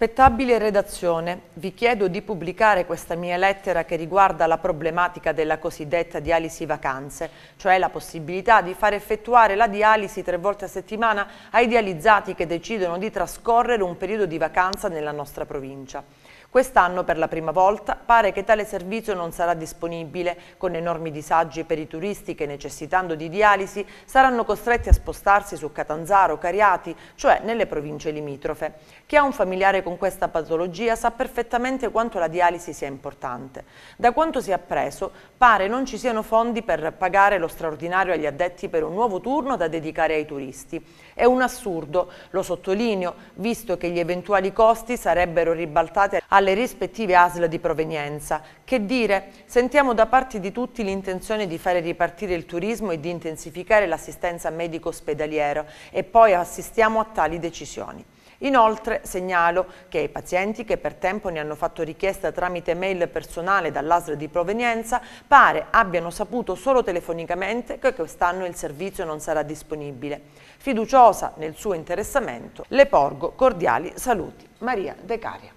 Spettabile redazione, vi chiedo di pubblicare questa mia lettera che riguarda la problematica della cosiddetta dialisi vacanze, cioè la possibilità di far effettuare la dialisi tre volte a settimana ai dializzati che decidono di trascorrere un periodo di vacanza nella nostra provincia. Quest'anno per la prima volta pare che tale servizio non sarà disponibile, con enormi disagi per i turisti che necessitando di dialisi saranno costretti a spostarsi su Catanzaro, Cariati, cioè nelle province limitrofe. Chi ha un familiare con questa patologia sa perfettamente quanto la dialisi sia importante. Da quanto si è appreso, pare non ci siano fondi per pagare lo straordinario agli addetti per un nuovo turno da dedicare ai turisti. È un assurdo, lo sottolineo, visto che gli eventuali costi sarebbero ribaltati alle rispettive ASL di provenienza. Che dire, sentiamo da parte di tutti l'intenzione di fare ripartire il turismo e di intensificare l'assistenza medico ospedaliera e poi assistiamo a tali decisioni. Inoltre segnalo che i pazienti che per tempo ne hanno fatto richiesta tramite mail personale dall'ASL di provenienza pare abbiano saputo solo telefonicamente che quest'anno il servizio non sarà disponibile. Fiduciosa nel suo interessamento, le porgo cordiali saluti. Maria De Caria.